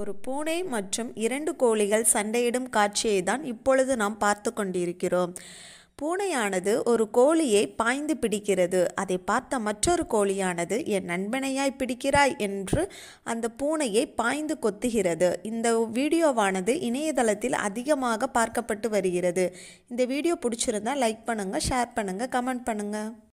ஒரு பூனை மற்றும் இரண்டு கோழிகள் சண்டையிடும் காட்சியை தான் இப்பொழுது நாம் பார்த்து கொண்டிருக்கிறோம் பூனையானது ஒரு கோழியை பாய்ந்து பிடிக்கிறது அதை பார்த்த மற்றொரு கோழியானது என் நண்பனையாய் பிடிக்கிறாய் என்று அந்த பூனையை பாய்ந்து கொத்துகிறது இந்த வீடியோவானது இணையதளத்தில் அதிகமாக பார்க்கப்பட்டு வருகிறது இந்த வீடியோ பிடிச்சிருந்தா லைக் பண்ணுங்கள் ஷேர் பண்ணுங்கள் கமெண்ட் பண்ணுங்கள்